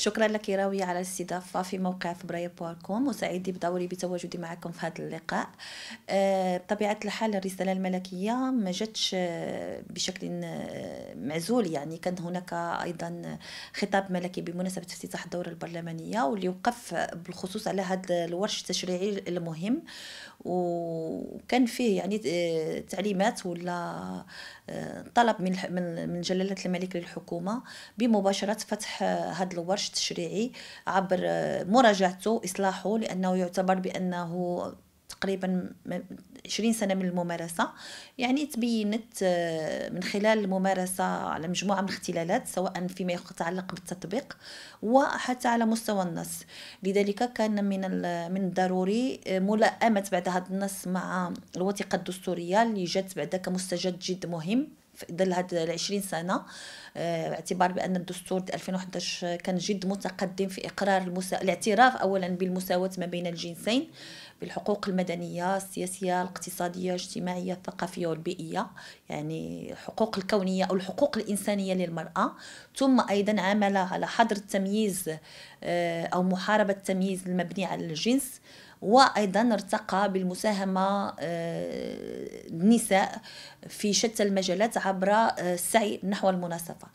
شكرا لك راوية على الاستضافة في موقع فبراير بواركوم وسعيد بدوري بتواجدي معكم في هذا اللقاء آه، بطبيعة الحال الرسالة الملكية ما جاتش آه، بشكل آه، معزول يعني كان هناك أيضا خطاب ملكي بمناسبة افتتاح الدورة البرلمانية واللي وقف بالخصوص على هذا الورش التشريعي المهم وكان فيه يعني آه، تعليمات ولا آه، طلب من من من جلاله الملك للحكومه بمباشره فتح آه، هذا الورش التشريعي عبر مراجعته اصلاحه لانه يعتبر بانه تقريبا 20 سنه من الممارسه يعني تبينت آه، من خلال الممارسه على مجموعه من الاختلالات سواء فيما يتعلق بالتطبيق وحتى على مستوى النص لذلك كان من من الضروري آه، ملائمه بعد هذا النص مع الوثيقه الدستوريه اللي جات بعد كمستجد جد مهم في ظل هاد العشرين سنه آه، باعتبار بان الدستور 2011 كان جد متقدم في اقرار المسا... الاعتراف اولا بالمساواه ما بين الجنسين بالحقوق المدنية السياسية الاقتصادية الاجتماعية الثقافية والبيئية يعني الحقوق الكونية أو الحقوق الإنسانية للمرأة ثم أيضا عمل على حظر التمييز آه، أو محاربة التمييز المبني على الجنس وايضا ارتقى بالمساهمه آه، النساء في شتى المجالات عبر آه، السعي نحو المناصفه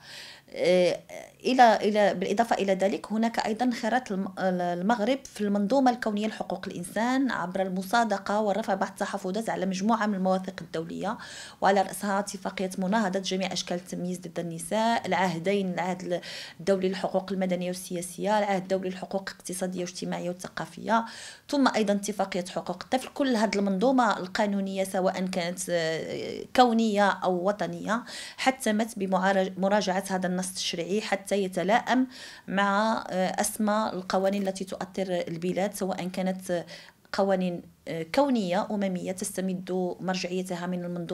آه، الى الى بالاضافه الى ذلك هناك ايضا خيرات المغرب في المنظومه الكونيه لحقوق الانسان عبر المصادقه والرفع بعض التحفظات على مجموعه من المواثيق الدوليه وعلى راسها اتفاقيه مناهضه جميع اشكال التمييز ضد النساء العهدين العهد الدولي للحقوق المدنيه والسياسيه العهد الدولي للحقوق الاقتصاديه والاجتماعيه والثقافيه ثم ايضا اتفاقيه حقوق الطفل كل هذه المنظومه القانونيه سواء كانت آه، كونيه او وطنيه حتمت بمراجعه هذا النص النص التشريعي حتى يتلائم مع آه، أسمى القوانين التي تؤثر البلاد سواء كانت قوانين كونية أممية تستمد مرجعيتها من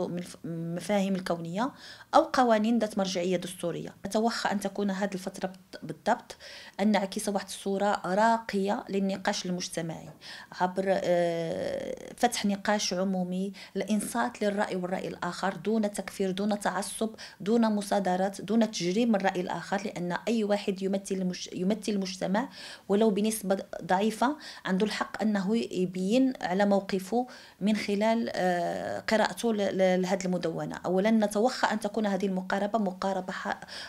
المفاهيم الكونية أو قوانين ذات مرجعية دستورية أتوخى أن تكون هذه الفترة بالضبط أن نعكس واحد الصورة راقية للنقاش المجتمعي عبر آه، فتح نقاش عمومي الإنصات للرأي والرأي الآخر دون تكفير دون تعصب دون مصادرات دون تجريم الرأي الآخر لأن أي واحد يمثل يمثل المجتمع ولو بنسبة ضعيفة عنده الحق أنه يبين على على موقفه من خلال آه، قراءته لهذه المدونة أولا نتوخى أن تكون هذه المقاربة مقاربة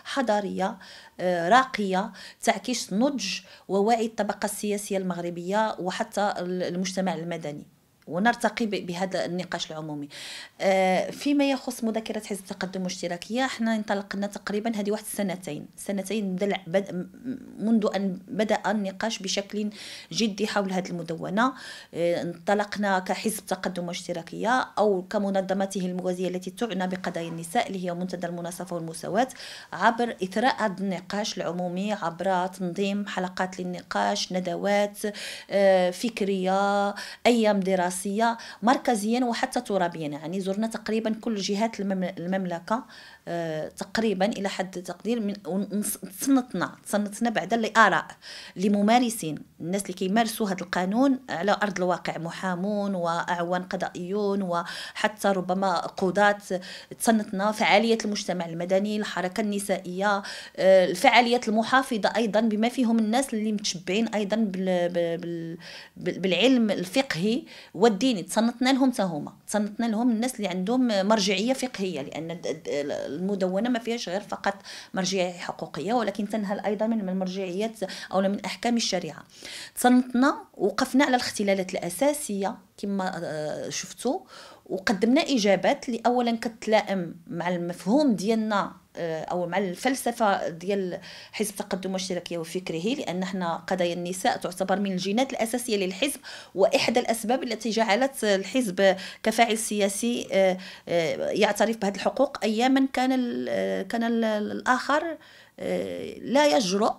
حضارية آه، راقية تعكس نضج ووعي الطبقة السياسية المغربية وحتى المجتمع المدني ونرتقي بهذا النقاش العمومي آه، فيما يخص مذكرة حزب التقدم والاشتراكية احنا انطلقنا تقريبا هذه واحد سنتين سنتين منذ أن بدأ النقاش بشكل جدي حول هذه المدونة آه، انطلقنا كحزب تقدم اشتراكيه أو كمنظمته الموازية التي تعنى بقضايا النساء اللي هي منتدى المناصفة والمساواة عبر إثراء هذا النقاش العمومي عبر تنظيم حلقات للنقاش ندوات آه، فكرية أيام دراسة دراسيه مركزيا وحتى ترابيا يعني زرنا تقريبا كل جهات المملكه آه، تقريبا الى حد تقدير من تصنتنا تصنتنا بعدا لاراء لممارسين الناس اللي كيمارسوا هذا القانون على ارض الواقع محامون واعوان قضائيون وحتى ربما قضاة تصنتنا فعاليات المجتمع المدني الحركه النسائيه آه، الفعاليات المحافظه ايضا بما فيهم الناس اللي متشبعين ايضا بالعلم الفقهي والديني تصنتنا لهم تهما تصنتنا لهم الناس اللي عندهم مرجعيه فقهيه لان المدونة ما فيهاش غير فقط مرجعية حقوقية ولكن تنهل أيضا من مرجعيات أو من أحكام الشريعة تصنفنا وقفنا على الاختلالات الأساسية كما آه، شفتوا وقدمنا اجابات اللي اولا كتلائم مع المفهوم ديالنا آه، او مع الفلسفه ديال حزب التقدم والاشتراكيه وفكره لان احنا قضايا النساء تعتبر من الجينات الاساسيه للحزب واحدى الاسباب التي جعلت الحزب كفاعل سياسي آه، آه، يعترف بهذه الحقوق اياما كان الـ كان الـ الاخر لا يجرؤ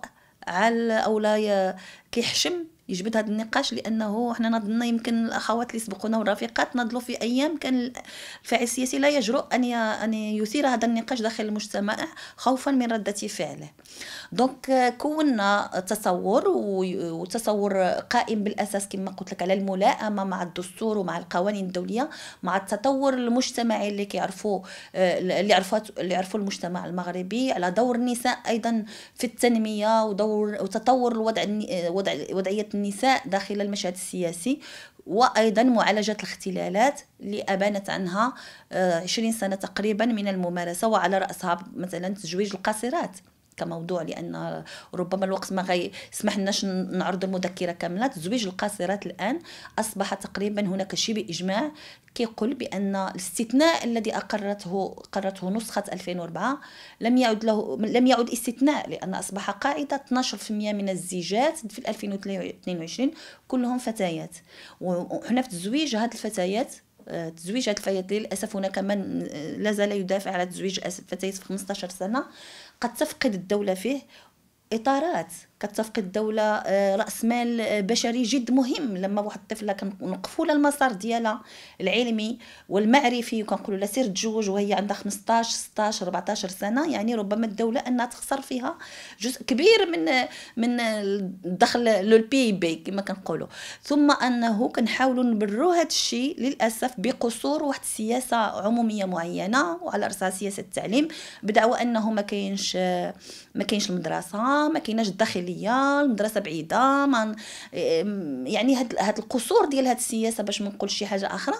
على او لا كيحشم يجبد هذا النقاش لانه احنا نظن يمكن الاخوات اللي سبقونا والرفيقات نضلوا في ايام كان الفاعل السياسي لا يجرؤ ان ان يثير هذا النقاش داخل المجتمع خوفا من رده فعله دونك euh, كونا تصور وتصور قائم بالاساس كما قلت لك على الملائمه مع الدستور ومع القوانين الدوليه مع التطور المجتمعي اللي كيعرفوا آه، اللي عرفات اللي عرفوا المجتمع المغربي على دور النساء ايضا في التنميه ودور وتطور الوضع آه، وضع وضعيه النساء داخل المشهد السياسي وايضا معالجه الاختلالات اللي ابانت عنها 20 آه، سنه تقريبا من الممارسه وعلى راسها مثلا تزويج القاصرات كموضوع لان ربما الوقت ما يسمح لناش نعرض المذكره كامله تزويج القاصرات الان اصبح تقريبا هناك شبه اجماع كيقول بان الاستثناء الذي اقرته قرته نسخه 2004 لم يعد له لم يعد استثناء لان اصبح قاعده 12% من الزيجات في 2022 كلهم فتيات وحنا في تزويج هذه الفتيات آه، تزويج هذه الفتيات للاسف هناك من آه، لا زال يدافع على تزويج فتيات في 15 سنه قد تفقد الدولة فيه إطارات كتفقد الدوله آه، راس مال آه، بشري جد مهم لما واحد الطفله كنوقفوا لها المسار ديالها العلمي والمعرفي وكنقولوا لها سير تجوج وهي عندها 15 16 14 سنه يعني ربما الدوله انها تخسر فيها جزء كبير من من الدخل لو بي بي كما كنقولوا ثم انه كنحاولوا نبرروا هذا الشيء للاسف بقصور واحد السياسه عموميه معينه وعلى راسها سياسه التعليم بدعوى انه ما كاينش آه، ما كاينش المدرسه ما كايناش الداخليه عليا المدرسه بعيده ما يعني هاد هاد القصور ديال هاد السياسه باش ما نقولش شي حاجه اخرى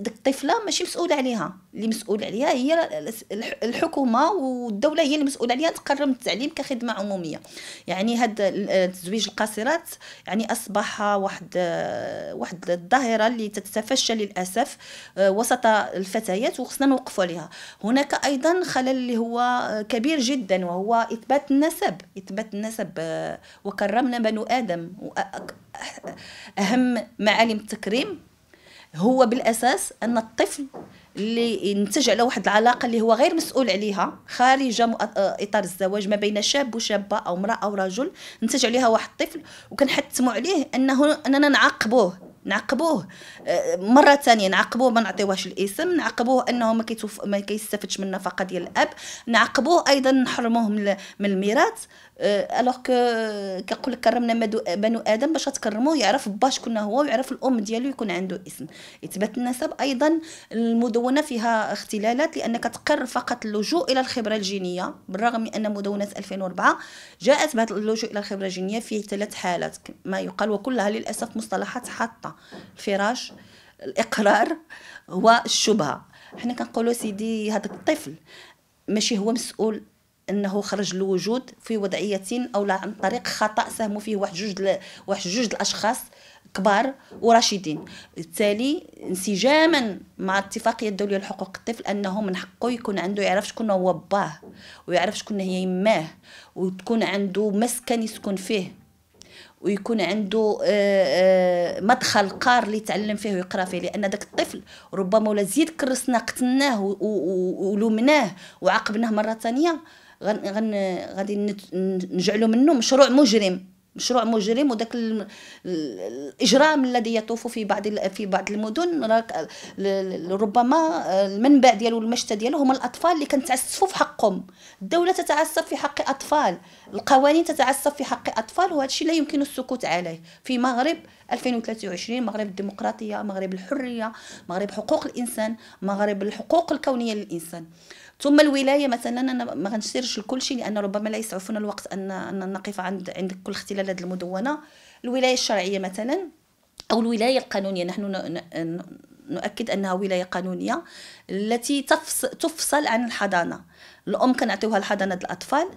ديك الطفله ماشي مسؤوله عليها اللي مسؤول عليها هي الحكومه والدوله هي اللي مسؤوله عليها تقرم التعليم كخدمه عموميه يعني هاد تزويج القاصرات يعني اصبح واحد واحد الظاهره اللي تتفشى للاسف وسط الفتيات وخصنا نوقفوا عليها هناك ايضا خلل اللي هو كبير جدا وهو اثبات النسب اثبات النسب حسب وكرمنا بنو آدم أهم معالم التكريم هو بالأساس أن الطفل اللي ينتج على واحد العلاقه اللي هو غير مسؤول عليها خارجه آه، اطار الزواج ما بين شاب وشابه او امراه او رجل نتج عليها واحد الطفل وكنحتموا عليه انه اننا نعاقبوه نعاقبوه آه، مره ثانيه نعاقبوه ما نعطيوهش الاسم نعاقبوه انه ما كيتوف ما من النفقه ديال الاب نعاقبوه ايضا نحرموه من الميراث الوغ آه، كو آه، كنقول لك كرمنا بنو ادم باش تكرموه يعرف با شكون هو ويعرف الام ديالو يكون عنده اسم اثبات النسب ايضا المدونه فيها اختلالات لانك تقر فقط اللجوء الى الخبره الجينيه بالرغم من ان مدونه 2004 جاءت بهذا اللجوء الى الخبره الجينيه في ثلاث حالات ما يقال وكلها للاسف مصطلحات حاطه الفراش الاقرار والشبهه حنا كنقولوا سيدي هذاك الطفل ماشي هو مسؤول انه خرج للوجود في وضعيه او لا عن طريق خطا ساهموا فيه واحد جوج واحد جوج الاشخاص كبار وراشدين بالتالي انسجاما مع الاتفاقيه الدوليه لحقوق الطفل انه من حقه يكون عنده يعرف شكون هو باه ويعرف شكون هي يماه وتكون عنده مسكن يسكن فيه ويكون عنده آه، آه، مدخل قار اللي يتعلم فيه ويقرا فيه لان داك الطفل ربما ولا زيد كرسنا قتلناه ولومناه وعاقبناه مره ثانيه غن غن غادي نجعلوا منه مشروع مجرم مشروع مجرم وداك الاجرام الذي يطوف في بعض في بعض المدن راك ربما المنبع ديالو المشتى ديالو هما الاطفال اللي كنتعسفوا في حقهم الدوله تتعسف في حق اطفال القوانين تتعصب في حق اطفال وهذا الشيء لا يمكن السكوت عليه في مغرب 2023 مغرب الديمقراطيه مغرب الحريه مغرب حقوق الانسان مغرب الحقوق الكونيه للانسان ثم الولايه مثلا انا ما غنشيرش لكل شيء لان ربما لا يسعفنا الوقت ان ان نقف عند عند كل اختلالات المدونه الولايه الشرعيه مثلا او الولايه القانونيه نحن نؤكد انها ولايه قانونيه التي تفصل عن الحضانه الام كنعطيوها الحضانه الاطفال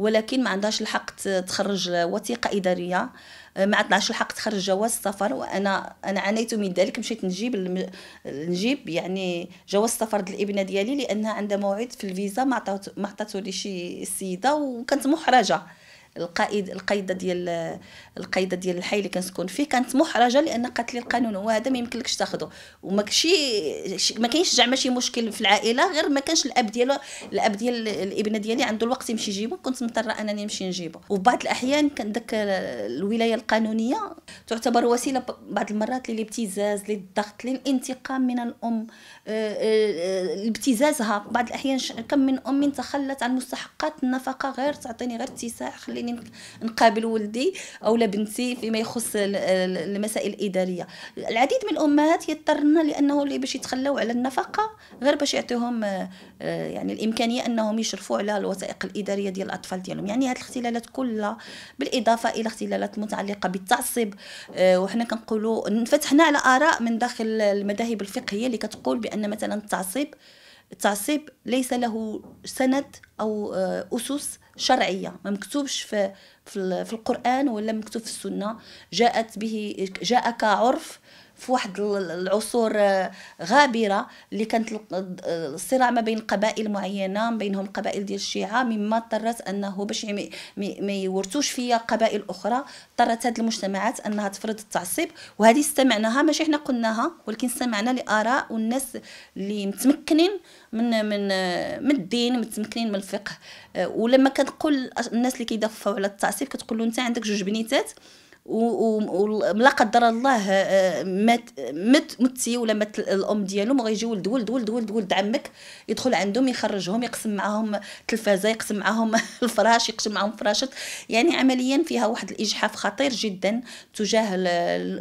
ولكن ما عندهاش الحق تخرج وثيقه اداريه آه، ما عندهاش الحق تخرج جواز سفر وانا انا عانيت من ذلك مشيت نجيب الم... نجيب يعني جواز سفر الابنه ديالي لانها عندها موعد في الفيزا ما عطاتو ما عطاتو لي شي سيده وكانت محرجه القائد القيده ديال القيده ديال الحي اللي كنسكن فيه كانت محرجه لان قالت لي القانون هو هذا ما يمكنلكش تاخذه وما كشي ما كاينش زعما شي مشكل في العائله غير ما كانش الاب ديالو الاب ديال الابنه ديالي عنده الوقت يمشي يجيبو كنت مضطره انني نمشي نجيبو وبعض الاحيان كان داك الولايه القانونيه تعتبر وسيله بعض المرات للابتزاز للضغط للانتقام من الام آه، آه، ابتزازها بعض الاحيان كم من ام تخلت عن مستحقات النفقه غير تعطيني غير اتساع خلي اني نقابل ولدي او بنتي فيما يخص المسائل الاداريه العديد من الامهات يضطرن لانه اللي باش يتخلاو على النفقه غير باش يعطيهم آه، يعني الامكانيه انهم يشرفوا على الوثائق الاداريه ديال الاطفال ديالهم يعني هذه الاختلالات كلها بالاضافه الى اختلالات متعلقه بالتعصب آه، وحنا كنقولوا انفتحنا على اراء من داخل المذاهب الفقهيه اللي كتقول بان مثلا التعصب التعصيب ليس له سند او آه، اسس شرعيه ما مكتوبش في في القران ولا مكتوب في السنه جاءت به جاء كعرف في واحد العصور آه، غابره اللي كانت الصراع ما بين قبائل معينه بينهم قبائل ديال الشيعه مما اضطرت انه باش ما يورثوش فيا قبائل اخرى اضطرت هذه المجتمعات انها تفرض التعصيب وهذه استمعناها ماشي حنا قلناها ولكن استمعنا لاراء والناس اللي متمكنين من من آه، من الدين متمكنين من الفقه آه، ولما كتقول الناس اللي كيدافعوا على التعصيب كتقول له انت عندك جوج بنيتات ولا قدر الله آه، مات مت متي ولا مات الام ديالهم غيجي ولد ولد ولد ولد ولد عمك يدخل عندهم يخرجهم يقسم معاهم التلفازه يقسم معاهم الفراش يقسم معاهم فراشات يعني عمليا فيها واحد الاجحاف خطير جدا تجاه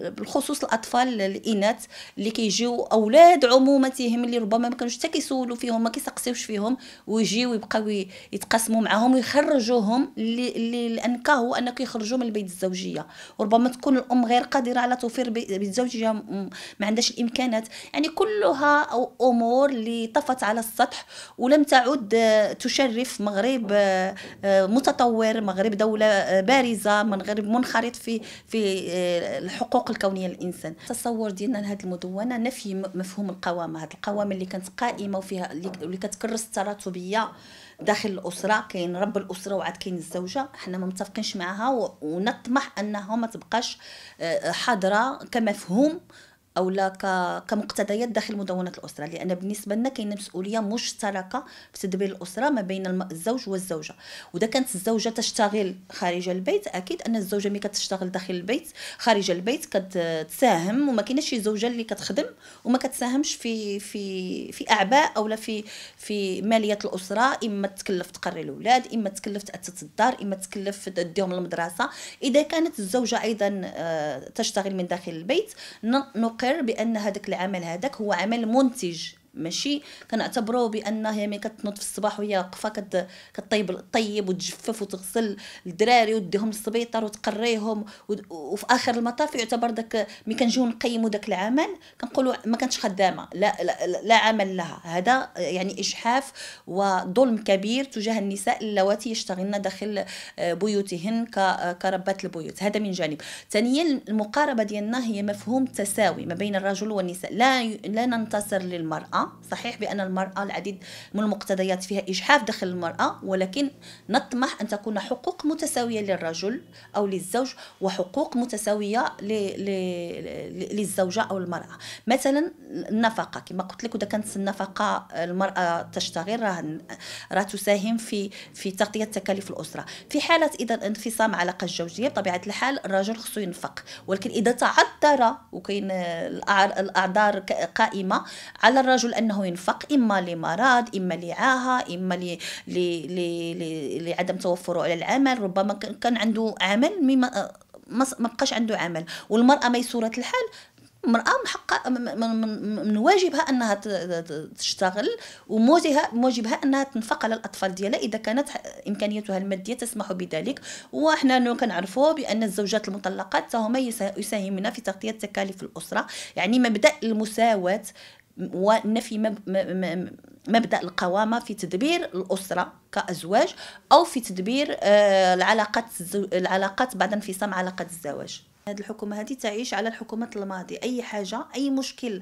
بالخصوص الاطفال الاناث اللي كيجيو اولاد عمومتهم اللي ربما ما كانوش حتى كيسولوا فيهم ما كيسقسيوش فيهم ويجيو ويبقاو يتقاسموا معاهم ويخرجوهم اللي اللي الانكه هو انك يخرجوا من البيت الزوجيه وربما تكون الام غير قادره على توفير بزوجها ما عندهاش الامكانات يعني كلها أو امور اللي طفت على السطح ولم تعد آه، تشرف مغرب آه، آه، متطور مغرب دوله بارزه مغرب منخرط في في الحقوق الكونيه للانسان التصور ديالنا لهذه المدونه نفي مفهوم القوامه هذه القوامه اللي كانت قائمه وفيها اللي كتكرس التراتبيه داخل الاسره كاين رب الاسره وعاد كاين الزوجه حنا ما متفقينش معها ونطمح انها ما تبقاش آه، حاضره كمفهوم او لا كمقتضيات داخل مدونه الاسره لان بالنسبه لنا كاينه مسؤوليه مشتركه في تدبير الاسره ما بين الزوج والزوجه واذا كانت الزوجه تشتغل خارج البيت اكيد ان الزوجه ملي كتشتغل داخل البيت خارج البيت كتساهم وما كايناش شي زوجه اللي كتخدم وما كتساهمش في في في اعباء اولا في في ماليه الاسره اما تكلف تقري الاولاد اما تكلف تاسس الدار اما تكلف تديهم للمدرسه اذا كانت الزوجه ايضا آه، تشتغل من داخل البيت نقر بان هذاك العمل هذاك هو عمل منتج ماشي كنعتبروه هي ملي كتنوض في الصباح وهي واقفه كطيب طيب وتجفف وتغسل الدراري وديهم للسبيطار وتقريهم وفي اخر المطاف يعتبر داك ملي كنجيو نقيموا داك العمل كنقولوا ما كانتش خدامه لا, لا لا عمل لها هذا يعني اجحاف وظلم كبير تجاه النساء اللواتي يشتغلن داخل آه، بيوتهن كربات البيوت هذا من جانب ثانيا المقاربه ديالنا هي مفهوم تساوي ما بين الرجل والنساء لا لا ننتصر للمراه صحيح بأن المرأة العديد من المقتضيات فيها إجحاف داخل المرأة ولكن نطمح أن تكون حقوق متساوية للرجل أو للزوج وحقوق متساوية للزوجة أو المرأة مثلا النفقة كما قلت لك إذا كانت النفقة المرأة تشتغل راه راه تساهم في في تغطية تكاليف الأسرة في حالة إذا انفصام علاقة الزوجية بطبيعة الحال الرجل خصو ينفق ولكن إذا تعذر وكاين الأعذار قائمة على الرجل الرجل أنه ينفق إما لمرض إما لعاهة إما ل... لعدم توفره على العمل ربما كان عنده عمل مما آه، ما بقاش عنده عمل والمرأة ميسورة الحال المرأة من حقها من واجبها أنها تشتغل وموجبها موجبها أنها تنفق على الأطفال ديالها إذا كانت إمكانيتها المادية تسمح بذلك وحنا كنعرفوا بأن الزوجات المطلقات هما يساهمن في تغطية تكاليف الأسرة يعني مبدأ المساواة ونفي مبدا القوامه في تدبير الاسره كازواج او في تدبير آه، العلاقات العلاقات بعد انفصام علاقه الزواج هذه الحكومه هذه تعيش على الحكومه الماضي اي حاجه اي مشكل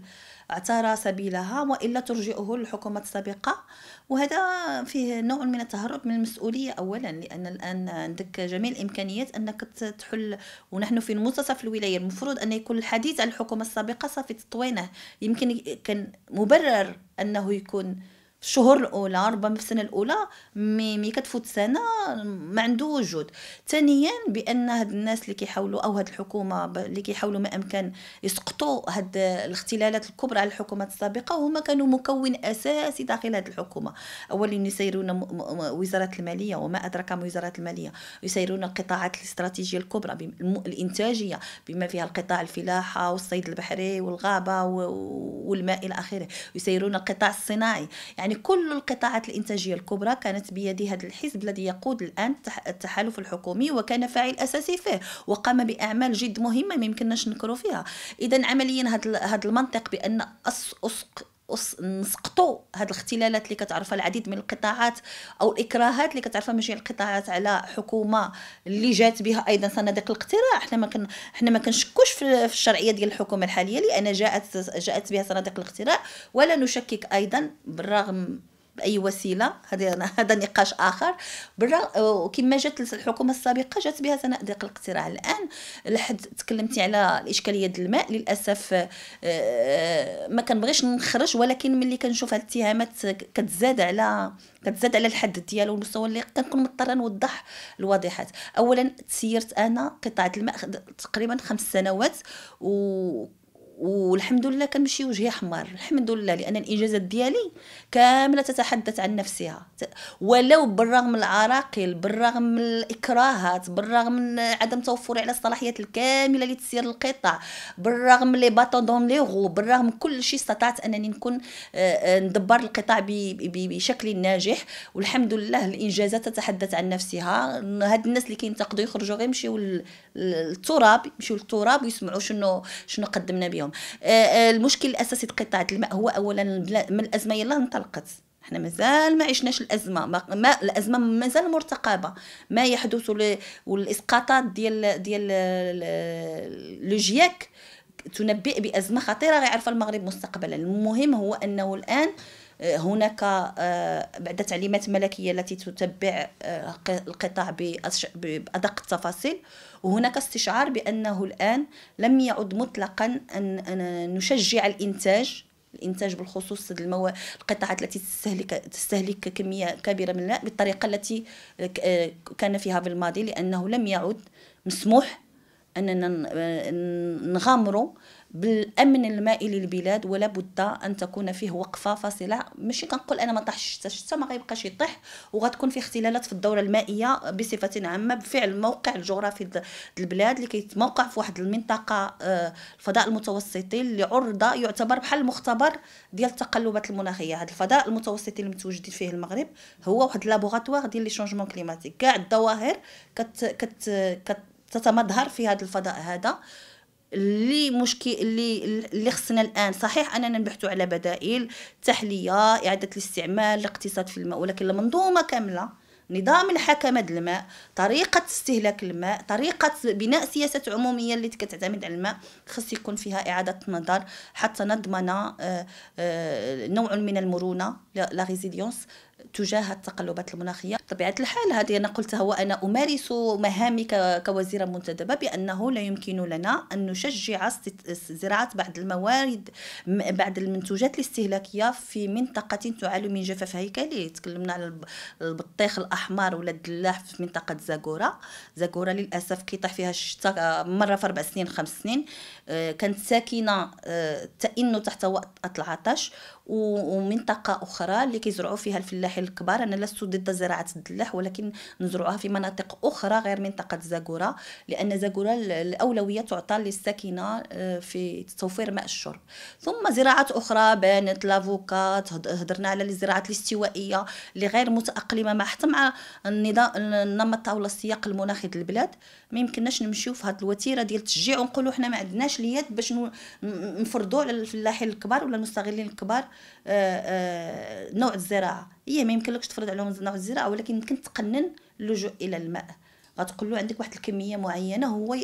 اعترى سبيلها والا ترجئه للحكومه السابقه وهذا فيه نوع من التهرب من المسؤوليه اولا لان الان عندك جميع الامكانيات انك تحل ونحن في منتصف الولايه المفروض ان يكون الحديث عن الحكومه السابقه صافي تطوينه يمكن كان مبرر انه يكون الشهور الاولى ربما في السنه الاولى مي مي كتفوت سنه ما عنده وجود ثانيا بان هاد الناس اللي كيحاولوا او هاد الحكومه اللي كيحاولوا ما امكن يسقطوا هاد الاختلالات الكبرى على الحكومات السابقه هما كانوا مكون اساسي داخل هاد الحكومه اولا يسيرون وزاره الماليه وما ادراك ما وزاره الماليه يسيرون القطاعات الاستراتيجيه الكبرى الانتاجيه بما فيها القطاع الفلاحه والصيد البحري والغابه والماء الى اخره يسيرون القطاع الصناعي يعني يعني كل القطاعات الإنتاجية الكبرى كانت بيد هذا الحزب الذي يقود الآن التحالف الحكومي وكان فاعل أساسي فيه وقام بأعمال جد مهمة ما يمكنناش فيها إذا عمليا هذا المنطق بأن أسق نسقطوا هذه الاختلالات اللي كتعرفها العديد من القطاعات او الاكراهات اللي كتعرفها من القطاعات على حكومه اللي جات بها ايضا صناديق الاقتراع حنا ما كن حنا ما كنشكوش في الشرعيه ديال الحكومه الحاليه لان جاءت جاءت بها صناديق الاقتراع ولا نشكك ايضا بالرغم باي وسيله هذا هذا نقاش اخر برا وكما جات الحكومه السابقه جات بها ضيق الاقتراع الان لحد تكلمتي على الاشكاليه الماء للاسف آه، ما كنبغيش نخرج ولكن ملي كنشوف هاد الاتهامات كتزاد على كتزاد على الحد ديالو المستوى اللي كنكون مضطره نوضح الواضحات اولا تسيرت انا قطعه الماء تقريبا خمس سنوات و والحمد لله كنمشي وجهي حمر الحمد لله لان الانجازات ديالي كامله تتحدث عن نفسها ولو بالرغم العراقل العراقيل بالرغم الاكراهات بالرغم من عدم توفري على الصلاحيات الكامله لتسير القطع القطاع بالرغم لي باتون دون لي غو بالرغم كل شيء استطعت انني نكون آه، آه، ندبر القطاع بشكل ناجح والحمد لله الانجازات تتحدث عن نفسها هاد الناس اللي كينتقدوا يخرجوا غير يمشيو للتراب يمشيو للتراب ويسمعوا شنو شنو قدمنا بهم اليوم آه، آه، المشكل الاساسي في قطاعه الماء هو اولا من الازمه يلا انطلقت احنا مازال ما عشناش الازمه ما, ما الازمه مازال مرتقبه ما يحدث والاسقاطات ديال ديال لوجياك تنبئ بازمه خطيره غيعرفها المغرب مستقبلا المهم هو انه الان آه هناك آه، بعد تعليمات ملكيه التي تتبع آه، القطاع بادق التفاصيل وهناك استشعار بانه الان لم يعد مطلقا ان نشجع الانتاج الانتاج بالخصوص المو... القطاعات التي تستهلك تستهلك كميه كبيره من الماء بالطريقه التي آه، كان فيها في الماضي لانه لم يعد مسموح اننا نغامروا بالامن المائي للبلاد ولا بد ان تكون فيه وقفه فاصله ماشي كنقول انا ما طاحش حتى الشتا ما غيبقاش يطيح وغتكون فيه اختلالات في الدوره المائيه بصفه عامه بفعل الموقع الجغرافي البلاد اللي كيتموقع في واحد المنطقه آه، الفضاء المتوسطي اللي عرضه يعتبر بحال المختبر ديال التقلبات المناخيه هذا الفضاء المتوسطي اللي متواجدين فيه المغرب هو واحد لابوغاتوار ديال لي شونجمون كليماتيك كاع الظواهر كت كت, كت تتمظهر في هذا الفضاء هذا اللي مشكل اللي اللي خصنا الان صحيح اننا نبحثوا على بدائل تحليه اعاده الاستعمال الاقتصاد في الماء ولكن المنظومه كامله نظام الحكمه الماء طريقه استهلاك الماء طريقه بناء سياسه عموميه اللي كتعتمد على الماء خص يكون فيها اعاده نظر حتى نضمن آه، آه، نوع من المرونه لا ريزيليونس تجاه التقلبات المناخيه بطبيعه الحال هذه انا قلتها وانا امارس مهامي كوزيره منتدبه بانه لا يمكن لنا ان نشجع زراعه بعض الموارد بعض المنتوجات الاستهلاكيه في منطقه تعاني من جفاف هيكلي تكلمنا على البطيخ الاحمر ولا الدلاح في منطقه زاكورا زاكورا للاسف كيطيح فيها الشتاء مره في اربع سنين خمس سنين آه، كانت ساكنه آه، تئن تحت وقت العطش ومنطقه اخرى اللي كيزرعوا فيها الفلاحين الكبار انا لست ضد زراعه الدلاح ولكن نزرعوها في مناطق اخرى غير منطقه زاكوره لان زاكوره الاولويه تعطى للساكنه آه، في توفير ماء الشرب ثم زراعات اخرى بانت لافوكات هضرنا على الزراعات الاستوائيه اللي غير متاقلمه مع حتى مع النظام النمط او السياق المناخي للبلاد ما يمكنناش نمشيو في هذه الوتيره ديال التشجيع ونقولوا حنا ما عندناش اليد باش نفرضوا على الفلاحين الكبار ولا المستغلين الكبار آه، آه، نوع الزراعه هي ما يمكنلكش تفرض عليهم نوع الزراعه ولكن يمكن تقنن اللجوء الى الماء غتقول له عندك واحد الكميه معينه هو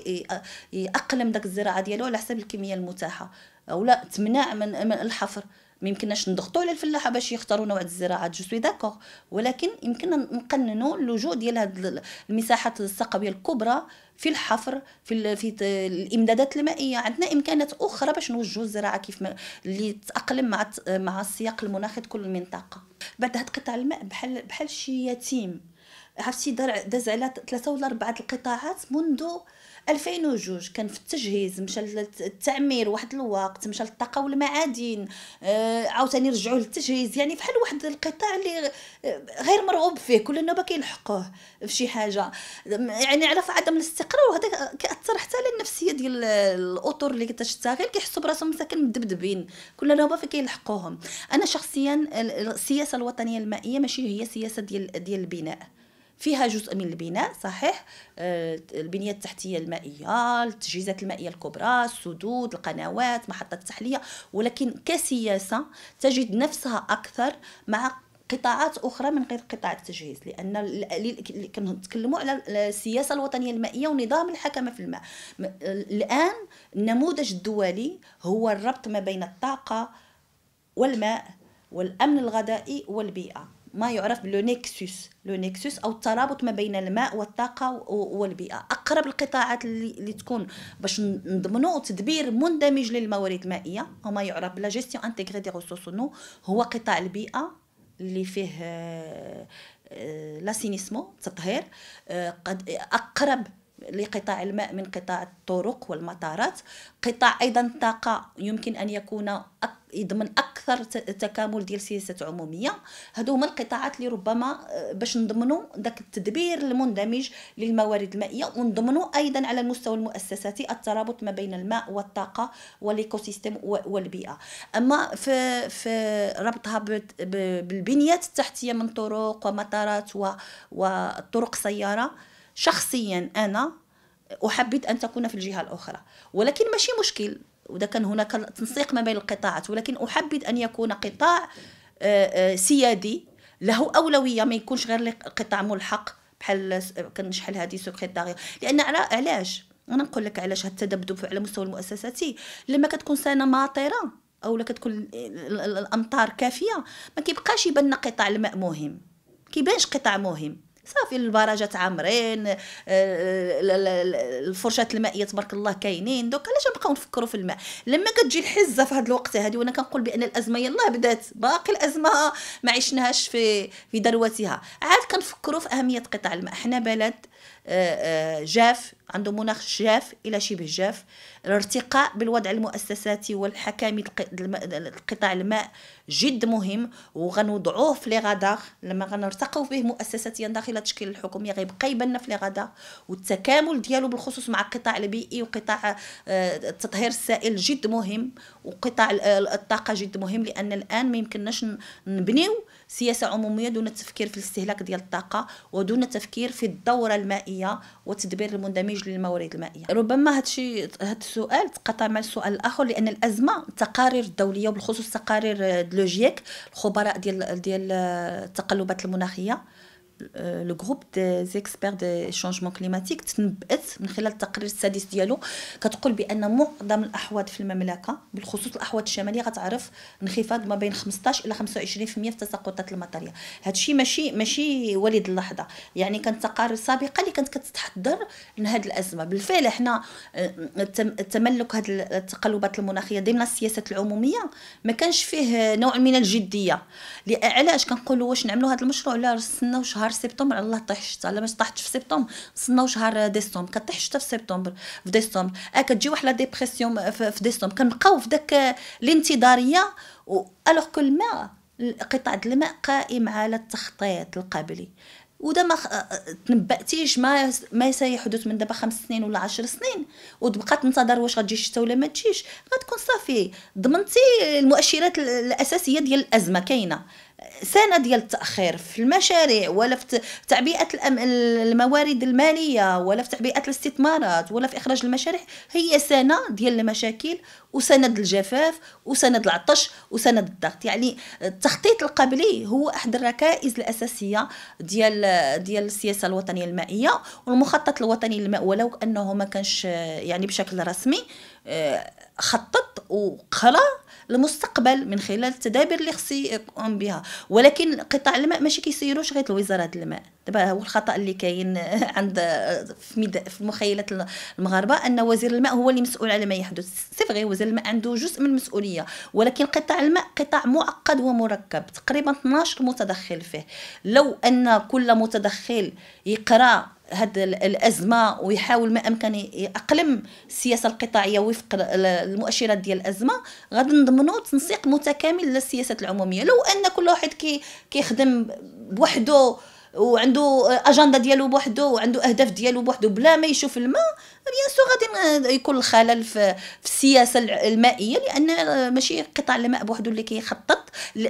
يأقلم داك الزراعه ديالو على حسب الكميه المتاحه ولا تمنع من الحفر ما يمكنناش نضغطوا على الفلاحه باش يختاروا نوع الزراعه جو سوي داكوغ ولكن يمكننا نقننوا اللجوء ديال هاد المساحات الثقبيه الكبرى في الحفر في في الامدادات المائيه عندنا امكانات اخرى باش نوجهوا الزراعه كيف ما اللي تتاقلم مع مع السياق المناخي كل منطقه بعد هاد قطاع الماء بحال بحال شي يتيم عرفتي داز على ثلاثه ولا اربعه القطاعات منذ 2002 كان في التجهيز مشى للتعمير واحد الوقت مشى للطاقه والمعادن آه، عاوتاني رجعوا للتجهيز يعني فحال واحد القطاع اللي آه، غير مرغوب فيه كل نوبه كيلحقوه في شي حاجه يعني على عدم الاستقرار وهذا كاثر حتى على النفسيه ديال الاطر اللي كتشتغل كيحسوا براسهم مساكن مدبدبين كل هما فين كيلحقوهم انا شخصيا السياسه الوطنيه المائيه ماشي هي سياسه ديال ديال البناء فيها جزء من البناء صحيح آه، البنيه التحتيه المائيه التجهيزات المائيه الكبرى السدود القنوات محطه التحليه ولكن كسياسه تجد نفسها اكثر مع قطاعات اخرى من غير قطاع التجهيز لان كنتكلموا على السياسه الوطنيه المائيه ونظام الحكمه في الماء الان النموذج الدولي هو الربط ما بين الطاقه والماء والامن الغذائي والبيئه ما يعرف لو لونيكسوس او الترابط ما بين الماء والطاقه والبيئه اقرب القطاعات اللي تكون باش نضمنوا تدبير مندمج للموارد المائيه وما يعرف بلا جيستيون انتيغري دي ريسورس نو هو قطاع البيئه اللي فيه آه، آه، لاسينيسمو تطهير آه، اقرب لقطاع الماء من قطاع الطرق والمطارات قطاع ايضا الطاقه يمكن ان يكون يضمن اكثر تكامل ديال سياسه عموميه هادو هما القطاعات اللي ربما آه، باش نضمنوا داك التدبير المندمج للموارد المائيه ونضمنوا ايضا على المستوى المؤسساتي الترابط ما بين الماء والطاقه والايكوسيستم والبيئه اما في في ربطها بالبنيات التحتيه من طرق ومطارات وطرق سياره شخصيا أنا أحبذ أن تكون في الجهة الأخرى ولكن ماشي مشكل وإذا كان هناك تنسيق ما بين القطاعات ولكن أحبذ أن يكون قطاع آه، آه، سيادي له أولوية ما يكونش غير قطاع ملحق بحال كنشحل هذه سكرتاريا لأن علاش أنا نقول لك علاش هذا التذبذب على مستوى المؤسساتي لما كتكون سنة ماطرة او كتكون الامطار كافيه ما كيبقاش يبان قطاع الماء مهم كيبانش قطاع مهم صافي البراجات عامرين آه، الفرشات المائيه تبارك الله كاينين دوك علاش نبقاو نفكروا في الماء لما كتجي الحزه في هذا الوقت هذه وانا كنقول بان الازمه يلاه بدات باقي الازمه ما عشناهاش في في ذروتها عاد كنفكروا في اهميه قطاع الماء حنا بلد آه، آه، جاف عنده مناخ جاف إلى شبه جاف الارتقاء بالوضع المؤسساتي والحكامي القطاع الماء جد مهم وغنوضعوه في لي غداغ لما غنرتقوا به مؤسساتيا داخل تشكيل الحكومه غيبقى يبان في لي غداغ والتكامل ديالو بالخصوص مع القطاع البيئي وقطاع آه، التطهير السائل جد مهم وقطاع الطاقة جد مهم لأن الآن ما يمكنناش نبنيو سياسة عمومية دون التفكير في الاستهلاك ديال الطاقة ودون التفكير في الدورة المائية المائيه والتدبير المندمج للموارد المائيه ربما هادشي هاد السؤال تقاطع مع السؤال الاخر لان الازمه التقارير الدوليه وبالخصوص تقارير لوجيك الخبراء ديال ديال التقلبات المناخيه لو جروب دي زيكسبير دي شونجمون كليماتيك تنبأت من خلال التقرير السادس ديالو كتقول بان معظم الاحواض في المملكه بالخصوص الاحواض الشماليه غتعرف انخفاض ما بين 15 الى 25% في تساقطات المطريه هادشي ماشي ماشي وليد اللحظه يعني كانت تقارير سابقه اللي كانت كتحضر هذه الازمه بالفعل حنا تملك هذه التقلبات المناخيه ضمن السياسات العموميه ما كانش فيه نوع من الجديه علاش كنقولوا واش نعملوا هذا المشروع لا نستناو شهر سبتمبر الله طحشت على ما طحتش في سبتمبر نستناو شهر ديسمبر حتى في سبتمبر في ديسمبر اه كتجي واحد لا ديبرسيون في ديسمبر كنبقاو في داك الانتظاريه و الوغ كو الماء قطعة الماء قائم على التخطيط القبلي ودا ما تنبأتيش ما ما سيحدث من دابا خمس سنين ولا عشر سنين وتبقى تنتظر واش غتجي الشتاء ولا ما تجيش غتكون صافي ضمنتي المؤشرات الاساسيه ديال الازمه كاينه سنه ديال التاخير في المشاريع ولا في تعبئه الموارد الماليه ولا في تعبئه الاستثمارات ولا في اخراج المشاريع هي سنه ديال المشاكل وسند الجفاف وسند العطش وسند الضغط يعني التخطيط القبلي هو احد الركائز الاساسيه ديال ديال السياسه الوطنيه المائيه والمخطط الوطني للماء ولو انه ما كانش يعني بشكل رسمي آه، خطط وقرا المستقبل من خلال التدابير اللي خصي يقوم بها ولكن قطاع الماء ماشي كيسيروش غير الوزاره الماء دابا هو الخطا اللي كاين عند في, في مخيله المغاربه ان وزير الماء هو اللي مسؤول على ما يحدث سي فغي وزير الماء عنده جزء من المسؤوليه ولكن قطاع الماء قطاع معقد ومركب تقريبا 12 متدخل فيه لو ان كل متدخل يقرا هاد الازمه ويحاول ما امكن يأقلم السياسه القطاعيه وفق المؤشرات ديال الازمه غادي نضمنوا تنسيق متكامل للسياسات العموميه لو ان كل واحد كي كيخدم بوحدو وعنده اجنده ديالو بوحدو وعنده اهداف ديالو بوحدو بلا ما يشوف الماء بيان سو غادي يكون الخلل في, في السياسه المائيه لان ماشي قطاع الماء بوحدو اللي كيخطط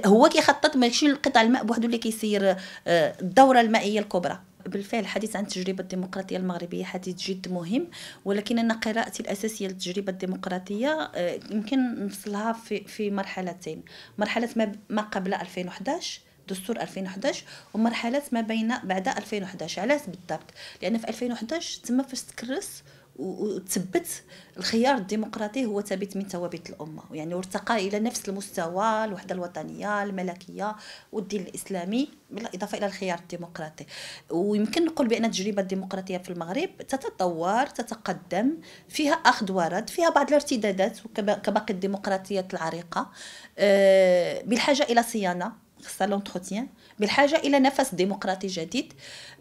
هو كيخطط ماشي قطاع الماء بوحدو اللي كيسير آه، الدوره المائيه الكبرى بالفعل الحديث عن التجربة الديمقراطية المغربية حديث جد مهم ولكن أنا قراءتي الأساسية للتجربة الديمقراطية آه، يمكن نصلها في, في مرحلتين مرحلة ما قبل 2011 دستور 2011 ومرحلة ما بين بعد 2011 علاش بالضبط لأن في 2011 تم فاش تكرس وتثبت الخيار الديمقراطي هو ثابت من ثوابت الامه يعني وارتقى الى نفس المستوى الوحده الوطنيه الملكيه والدين الاسلامي بالاضافه الى الخيار الديمقراطي ويمكن نقول بان التجربه الديمقراطيه في المغرب تتطور تتقدم فيها اخذ ورد فيها بعض الارتدادات كباقي الديمقراطيات العريقه آه، بالحاجه الى صيانه خاصه لونتروتيان بالحاجة إلى نفس ديمقراطي جديد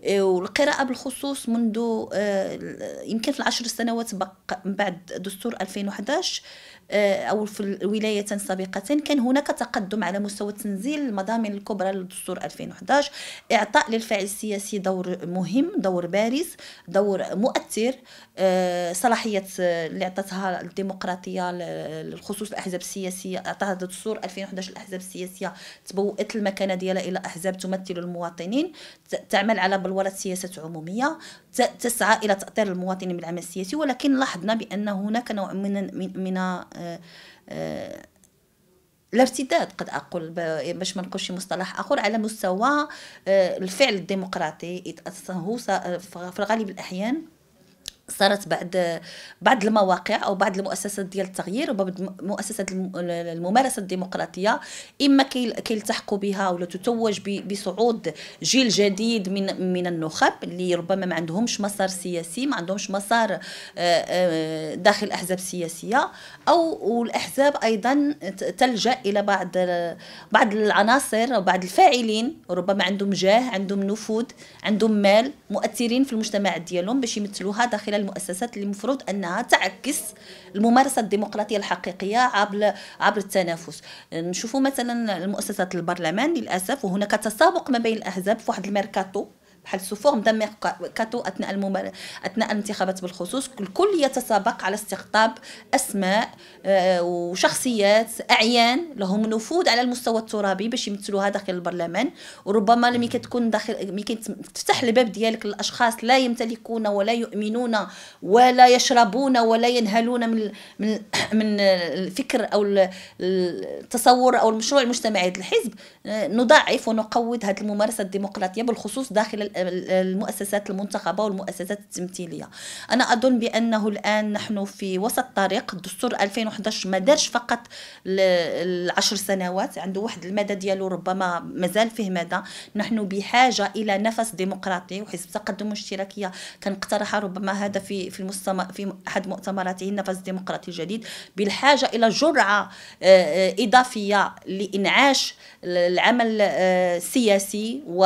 آه، والقراءة بالخصوص منذ آه، يمكن في العشر سنوات من بعد دستور 2011 آه، أو في الولاية سابقتين كان هناك تقدم على مستوى تنزيل المضامين الكبرى للدستور 2011 إعطاء للفاعل السياسي دور مهم دور بارز دور مؤثر صلاحية اللي أعطتها الديمقراطية للخصوص الأحزاب السياسية أعطاها دستور 2011 الأحزاب السياسية تبوأت المكانة ديالها إلى أحزاب الأحزاب تمثل المواطنين تعمل على بلوره سياسات عموميه تسعى الى تاطير المواطنين بالعمل السياسي ولكن لاحظنا بان هناك نوع من من, من آه، آه، الارتداد قد اقول باش ما نقولش مصطلح اخر على مستوى آه، الفعل الديمقراطي هو في غالب الاحيان صارت بعد بعض المواقع او بعض المؤسسات ديال التغيير وبعض مؤسسات الممارسه الديمقراطيه اما كيلتحقوا بها ولا تتوج بصعود جيل جديد من من النخب اللي ربما ما عندهمش مسار سياسي ما عندهمش مسار آه، آه، داخل احزاب سياسيه او والاحزاب ايضا تلجا الى بعض بعض العناصر او بعض الفاعلين ربما عندهم جاه عندهم نفوذ عندهم مال مؤثرين في المجتمع ديالهم باش يمثلوها داخل خلال المؤسسات اللي المفروض انها تعكس الممارسه الديمقراطيه الحقيقيه عبر عبر التنافس نشوفوا مثلا المؤسسات البرلمان للاسف وهناك تسابق ما بين الاحزاب في واحد الميركاتو بحال سو فورم كاتو اثناء المبار... اثناء الانتخابات بالخصوص الكل يتسابق على استقطاب اسماء آه، وشخصيات اعيان لهم نفوذ على المستوى الترابي باش يمثلوها داخل البرلمان وربما ملي كتكون داخل ملي كتفتح الباب ديالك للاشخاص لا يمتلكون ولا يؤمنون ولا يشربون ولا ينهلون من من من الفكر او التصور او المشروع المجتمعي الحزب آه، نضعف ونقود هذه الممارسه الديمقراطيه بالخصوص داخل المؤسسات المنتخبة والمؤسسات التمثيلية أنا أظن بأنه الآن نحن في وسط طريق الدستور 2011 ما دارش فقط العشر سنوات عنده واحد المدى ديالو ربما مازال فيه مدى نحن بحاجة إلى نفس ديمقراطي وحزب التقدم والاشتراكية كان اقترح ربما هذا في في المستم... في أحد مؤتمراته النفس الديمقراطي الجديد بالحاجة إلى جرعة آه، آه، إضافية لإنعاش العمل السياسي آه، و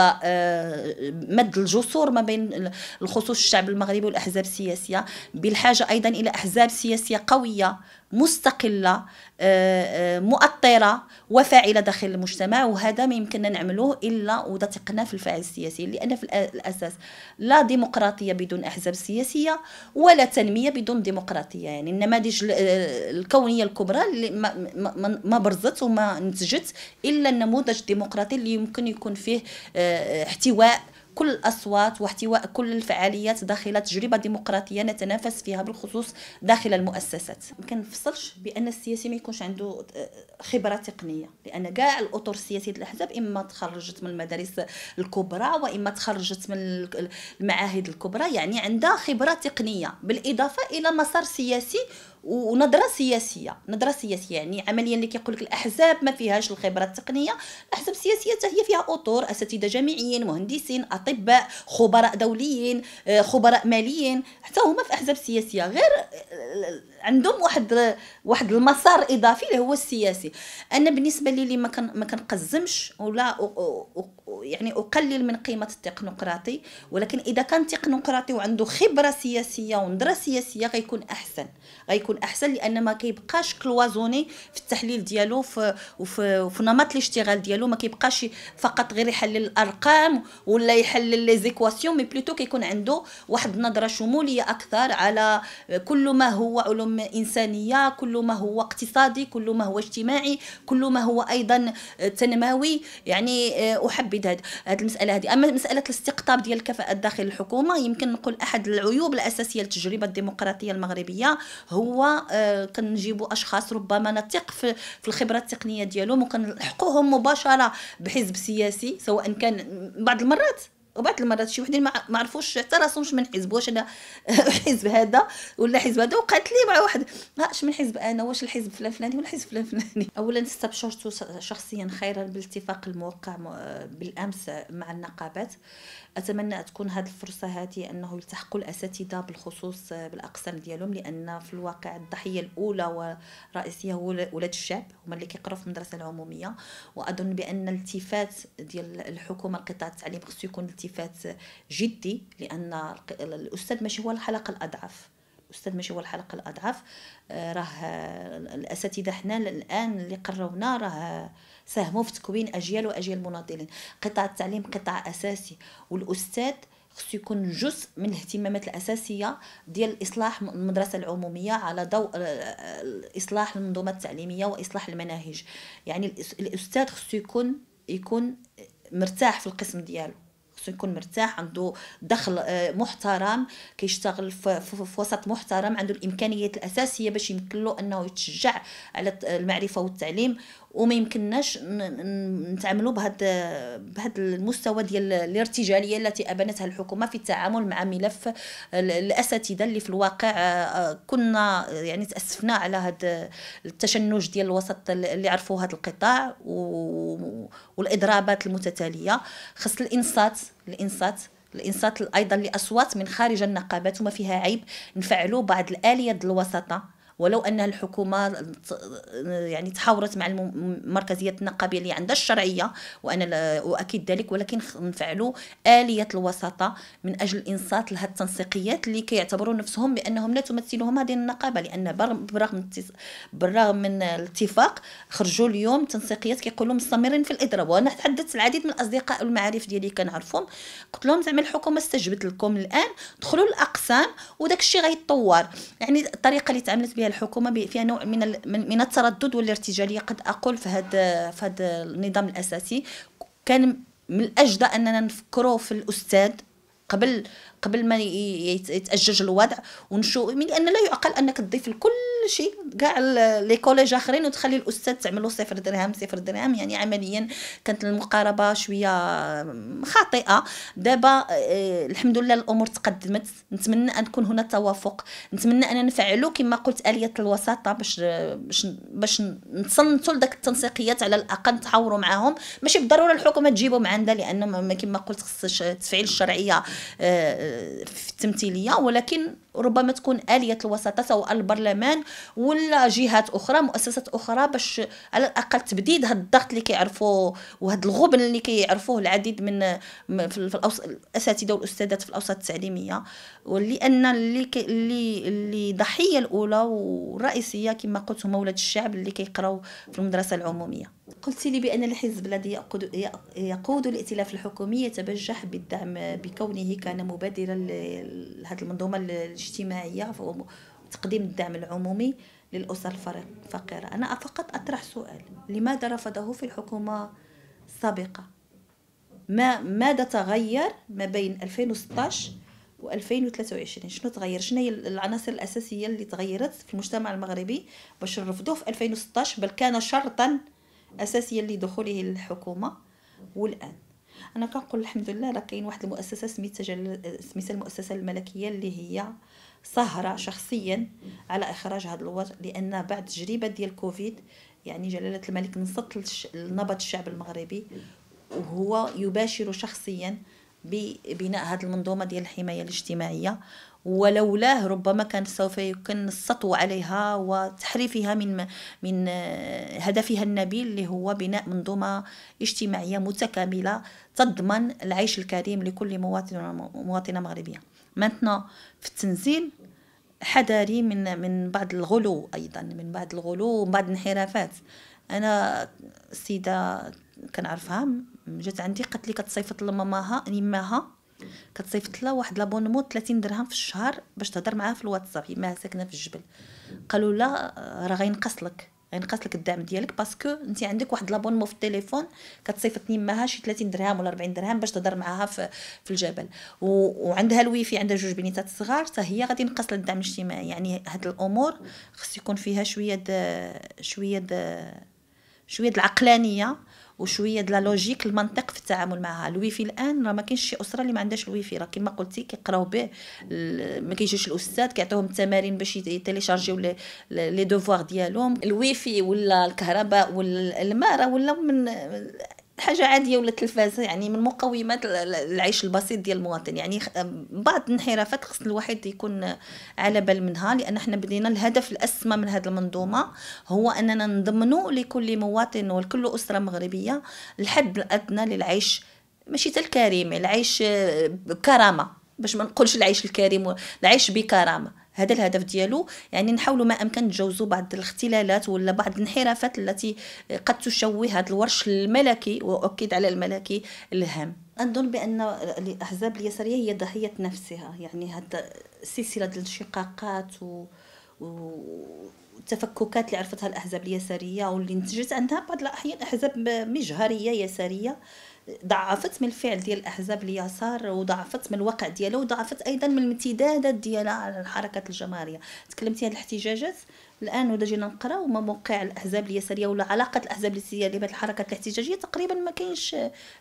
مد الجسور ما بين الخصوص الشعب المغربي والاحزاب السياسيه بالحاجه ايضا الى احزاب سياسيه قويه مستقله آه، آه، مؤطره وفاعله داخل المجتمع وهذا ما يمكننا نعملوه الا وثقنا في الفاعل السياسي لان في الاساس لا ديمقراطيه بدون احزاب سياسيه ولا تنميه بدون ديمقراطيه يعني النماذج آه، الكونيه الكبرى اللي ما برزت وما نتجت الا النموذج الديمقراطي اللي يمكن يكون فيه احتواء كل الأصوات واحتواء كل الفعاليات داخل تجربة ديمقراطية نتنافس فيها بالخصوص داخل المؤسسات ما كنفصلش بأن السياسي ما يكونش عنده آه، خبرة تقنية لأن كاع الأطر السياسية الأحزاب إما تخرجت من المدارس الكبرى وإما تخرجت من المعاهد الكبرى يعني عندها خبرة تقنية بالإضافة إلى مسار سياسي ونظره سياسيه نظره سياسيه يعني عمليا اللي كيقول لك الاحزاب ما فيهاش الخبره التقنيه الاحزاب السياسيه هي فيها اطر اساتذه جامعيين مهندسين اطباء خبراء دوليين آه، خبراء ماليين حتى هما في احزاب سياسيه غير آه، عندهم واحد واحد المسار اضافي اللي هو السياسي انا بالنسبه لي, اللي ما كان ما كنقزمش ولا يعني اقلل من قيمه التقنقراطي ولكن اذا كان تقنقراطي وعنده خبره سياسيه ونظره سياسيه غيكون احسن غيكون احسن لان ما كيبقاش كلوازوني في التحليل ديالو في وفي, وفي نمط الاشتغال ديالو ما كيبقاش فقط غير يحلل الارقام ولا يحلل لي زيكواسيون مي بلوتو كيكون عنده واحد النظره شموليه اكثر على كل ما هو علوم كلهم إنسانية كل ما هو اقتصادي كل ما هو اجتماعي كل ما هو أيضا آه، تنموي يعني آه، أحبذ هذه هاد المسألة هذه أما مسألة الاستقطاب ديال الكفاءة داخل الحكومة يمكن نقول أحد العيوب الأساسية للتجربة الديمقراطية المغربية هو آه، كنجيبوا أشخاص ربما نثق في الخبرة التقنية ديالهم وكنلحقوهم مباشرة بحزب سياسي سواء كان بعض المرات وبعض المرات شي وحدين ما عرفوش حتى راسهم شمن حزب واش انا حزب هذا ولا حزب هذا وقعت لي مع واحد ها من حزب انا واش الحزب فلان فلاني ولا حزب فلان فلاني اولا استبشرت شخصيا خيرا بالاتفاق الموقع بالامس مع النقابات اتمنى تكون هذه الفرصه هذه انه يلتحقوا الاساتذه بالخصوص آه، بالاقسام ديالهم لان في الواقع الضحيه الاولى والرئيسيه هو ولاد الشعب هما اللي كيقراو في المدرسه العموميه واظن بان الالتفات ديال الحكومه لقطاع التعليم خصو يكون التفات صفات جدي لان الاستاذ ماشي هو الحلقه الاضعف الاستاذ ماشي هو الحلقه الاضعف آه، راه الاساتذه حنا الان اللي قرونا راه ساهموا في تكوين اجيال واجيال مناضلين قطاع التعليم قطاع اساسي والاستاذ خصو يكون جزء من الاهتمامات الاساسيه ديال اصلاح المدرسه العموميه على ضوء آه، آه، اصلاح المنظومه التعليميه واصلاح المناهج يعني الاستاذ خصو يكون يكون مرتاح في القسم ديالو خصو يكون مرتاح عنده دخل آه، محترم كيشتغل في وسط محترم عنده الامكانيات الاساسيه باش يمكن له انه يتشجع على المعرفه والتعليم وما يمكنناش نتعاملوا بهذا بهذا المستوى ديال الارتجاليه التي ابنتها الحكومه في التعامل مع ملف الاساتذه اللي في الواقع آه، كنا يعني تاسفنا على هذا التشنج ديال الوسط اللي عرفوا هذا القطاع والاضرابات المتتاليه خص الانصات الانصات الانصات ايضا لاصوات من خارج النقابات وما فيها عيب نفعلوا بعض الاليات الوسطه ولو أنها الحكومة يعني تحاورت مع مركزية النقابية اللي عندها الشرعية وأنا أؤكد ذلك ولكن نفعلوا آلية الوساطة من أجل إنصات لهذه التنسيقيات اللي كيعتبروا نفسهم بأنهم لا تمثلهم هذه النقابة لأن بالرغم بالرغم من الاتفاق خرجوا اليوم تنسيقيات كيقولوا مستمرين في الإضراب وأنا تحدثت العديد من الأصدقاء والمعارف ديالي كنعرفهم قلت لهم زعما الحكومة استجبت لكم الآن دخلوا الأقسام وداك الشيء غيتطور يعني الطريقة اللي تعاملت بها الحكومه فيها نوع من من التردد والارتجاليه قد اقول في هذا في هذا النظام الاساسي كان من الاجدى اننا نفكروا في الاستاذ قبل قبل ما يتاجج الوضع ونشو لان لا يعقل انك تضيف لكل شيء كاع لي كوليج اخرين وتخلي الاستاذ تعملو صفر درهم صفر درهم يعني عمليا كانت المقاربه شويه خاطئه دابا آه، الحمد لله الامور تقدمت نتمنى ان تكون هنا توافق نتمنى ان نفعلوا كما قلت اليه الوساطه باش باش باش نصنتو لذاك التنسيقيات على الاقل نتحاوروا معاهم ماشي بالضروره الحكومه تجيبهم معندها لان كما قلت خص تفعيل الشرعيه آه، في التمثيليه ولكن ربما تكون آلية الوساطة سواء البرلمان ولا جهات أخرى مؤسسات أخرى باش على الأقل تبديد هاد الضغط اللي كيعرفوه وهاد الغبن اللي كيعرفوه العديد من في الأساتذة والأستاذات في الأوساط التعليمية ولأن اللي كي... اللي اللي ضحية الأولى والرئيسية كما قلت هما ولاد الشعب اللي كيقراو في المدرسة العمومية قلت لي بأن الحزب الذي يقود, يقود الائتلاف الحكومي يتبجح بالدعم بكونه كان مبادرا لهذه المنظومة الاجتماعيه وتقديم الدعم العمومي للاسر الفقيره انا فقط اطرح سؤال لماذا رفضه في الحكومه السابقه ما ماذا تغير ما بين 2016 و 2023 شنو تغير شنو هي العناصر الاساسيه اللي تغيرت في المجتمع المغربي باش رفضوه في 2016 بل كان شرطا اساسيا لدخوله الحكومه والان انا كنقول الحمد لله راه كاين واحد المؤسسه سميتها جل... سميتها المؤسسه الملكيه اللي هي سهره شخصيا على اخراج هذا الوطن لان بعد تجربه ديال كوفيد يعني جلاله الملك نصت لنبض الشعب المغربي وهو يباشر شخصيا ببناء هذه المنظومه ديال الحمايه الاجتماعيه ولولاه ربما كان سوف يمكن السطو عليها وتحريفها من من آه، هدفها النبيل اللي هو بناء منظومه اجتماعيه متكامله تضمن العيش الكريم لكل مواطن مواطنه مغربيه مثلا في التنزيل حذري من من بعض الغلو ايضا من بعض الغلو بعض الانحرافات انا السيده كنعرفها جات عندي قالت لي كتصيفط لماماها لماها كتصيفط لها واحد لابونمون 30 درهم في الشهر باش تهضر معاها في الواتساب ما ساكنه في الجبل قالوا لا راه غينقص لك غينقص لك الدعم ديالك باسكو انت عندك واحد لابونمون في التليفون كتصيفطني معاها شي 30 درهم ولا 40 درهم باش تهضر معاها في, في الجبل و... وعندها الويفي عندها جوج بنيتات صغار حتى هي غادي ينقص لها الدعم الاجتماعي يعني هاد الامور خص يكون فيها شويه د... شويه د... شويه د العقلانيه وشويه د لا لوجيك المنطق في التعامل معها الويفي الان راه ما كاينش شي اسره اللي ما عندهاش الويفي راه كما قلتي كيقراو به ما كيجيوش الاستاذ كيعطيوهم التمارين باش يتيليشارجيو لي دوفوار ديالهم الويفي ولا الكهرباء ولا الماء راه ولا من حاجه عاديه ولا التلفاز يعني من مقومات العيش البسيط ديال المواطن يعني بعض الانحرافات خص الواحد يكون على بال منها لان احنا بدينا الهدف الاسمى من هذه المنظومه هو اننا نضمنوا لكل مواطن ولكل اسره مغربيه الحد الادنى للعيش ماشي الكريم العيش آه، بكرامه باش ما نقولش العيش الكريم العيش بكرامه هذا الهدف ديالو يعني نحاولوا ما امكن نتجاوزوا بعض الاختلالات ولا بعض الانحرافات التي قد تشوه هذا الورش الملكي واؤكد على الملكي الهام اظن بان الاحزاب اليساريه هي ضحيه نفسها يعني هذا سلسله الانشقاقات و... والتفككات اللي عرفتها الاحزاب اليساريه واللي نتجت عندها بعض الاحيان احزاب مجهريه يساريه ضعفت من الفعل ديال الاحزاب اليسار وضعفت من الواقع ديالها وضعفت ايضا من الامتدادات ديالها على الحركات الجماهيريه تكلمتي هاد الاحتجاجات الان ولا جينا نقراو موقع الاحزاب اليساريه ولا علاقه الاحزاب اليساريه الحركات الاحتجاجيه تقريبا ما كاينش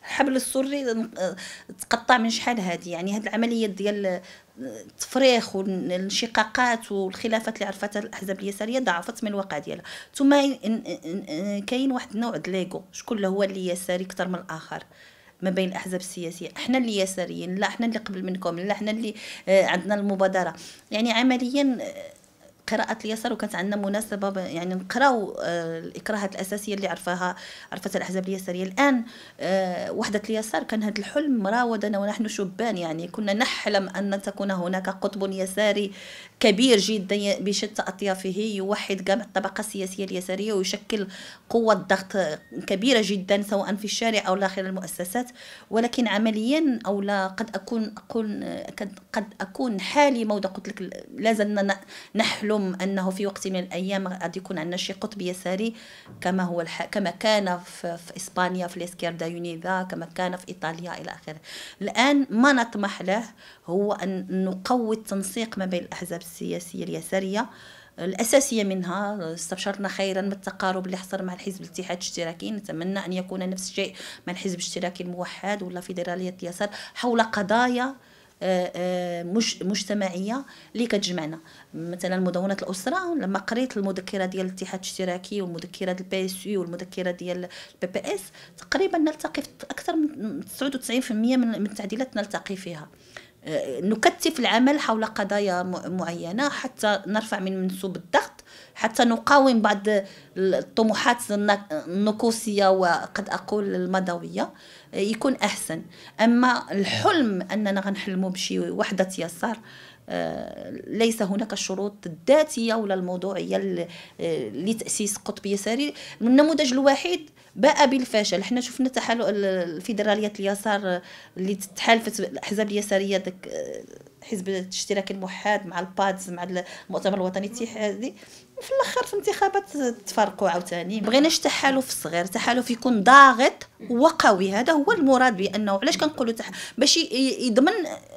الحبل السري تقطع من شحال هذه يعني هذه العمليه ديال التفريخ والانشقاقات والخلافات اللي عرفتها الاحزاب اليساريه ضعفت من الواقع ديالها ثم كاين واحد النوع د ليغو شكون هو اللي يساري اكثر من الاخر ما بين الاحزاب السياسيه احنا اللي يساريين لا احنا اللي قبل منكم لا احنا اللي آه، عندنا المبادره يعني عمليا آه، قراءه اليسار وكانت عندنا مناسبه يعني نقراو آه، الاكراهات الاساسيه اللي عرفاها عرفت الاحزاب اليساريه الان آه، وحده اليسار كان هذا الحلم مراودنا ونحن شبان يعني كنا نحلم ان تكون هناك قطب يساري كبير جدا بشتى أطيافه يوحد جميع الطبقة السياسية اليسارية ويشكل قوة ضغط كبيرة جدا سواء في الشارع أو داخل المؤسسات ولكن عمليا أو لا قد أكون أكون قد أكون حالي موضع قلت لك لازلنا نحلم أنه في وقت من الأيام قد يكون عندنا شي قطب يساري كما هو الح... كما كان في, في إسبانيا في ليسكيردا يونيدا كما كان في إيطاليا إلى آخره الآن ما نطمح له هو أن نقوي التنسيق ما بين الأحزاب السياسيه اليساريه الاساسيه منها استبشرنا خيرا من التقارب اللي حصل مع الحزب الاتحاد الاشتراكي نتمنى ان يكون نفس الشيء مع الحزب الاشتراكي الموحد ولا فيدراليه اليسار حول قضايا آه، آه، مجتمعيه اللي كتجمعنا مثلا مدونه الاسره لما قريت المذكره ديال الاتحاد الاشتراكي والمذكره ديال البي اس والمذكره ديال البي بي اس تقريبا نلتقي في اكثر من 99% من التعديلات نلتقي فيها نكثف العمل حول قضايا معينه حتى نرفع من منسوب الضغط حتى نقاوم بعض الطموحات النكوصيه وقد اقول المدويه يكون احسن اما الحلم اننا غنحلموا بشي وحده يسار آه، ليس هناك الشروط الذاتيه ولا الموضوعيه آه، لتاسيس قطب يساري النموذج الوحيد باء بالفشل حنا شفنا تحالف الفيدراليات اليسار اللي تحالفت الاحزاب اليساريه داك حزب الاشتراكي الموحد مع البادز مع المؤتمر الوطني الاتحادي في الاخر في الانتخابات تفرقوا عاوتاني بغيناش تحالف صغير تحالف يكون ضاغط وقوي هذا هو المراد بانه علاش كنقولوا تح... باش يضمن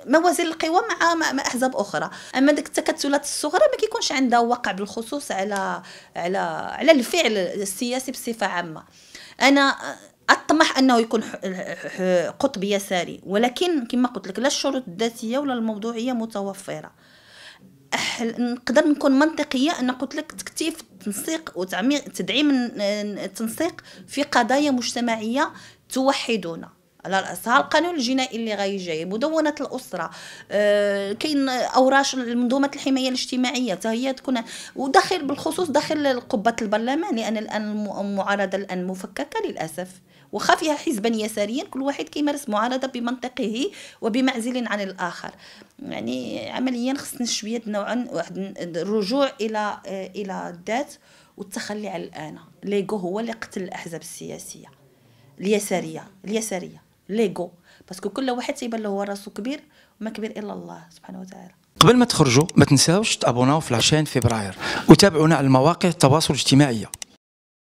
موازين القوى مع مع احزاب اخرى اما ديك التكتلات الصغرى ما كيكونش عندها وقع بالخصوص على على على الفعل السياسي بصفه عامه انا اطمح انه يكون قطب يساري ولكن كما قلت لك لا الشروط الذاتيه ولا الموضوعيه متوفره أحل... نقدر نكون منطقيه انا قلت لك تكتيف التنسيق وتعميق تدعيم التنسيق في قضايا مجتمعيه توحدنا على راسها القانون الجنائي اللي غيجي مدونه الاسره أه كاين اوراش منظومه الحمايه الاجتماعيه حتى هي تكون وداخل بالخصوص داخل قبه البرلمان لان الان المعارضه الان مفككه للاسف وخا فيها حزبا يساريا كل واحد كيمارس معارضه بمنطقه وبمعزل عن الاخر يعني عمليا خصنا شويه نوعا واحد الرجوع الى آه، الى الذات والتخلي عن الانا ليغو هو اللي قتل الاحزاب السياسيه اليساريه اليساريه ليغو باسكو كل واحد تيبان له هو راسو كبير وما كبير الا الله سبحانه وتعالى قبل ما تخرجوا ما تنساوش تابوناو في لاشين فبراير وتابعونا على المواقع التواصل الاجتماعي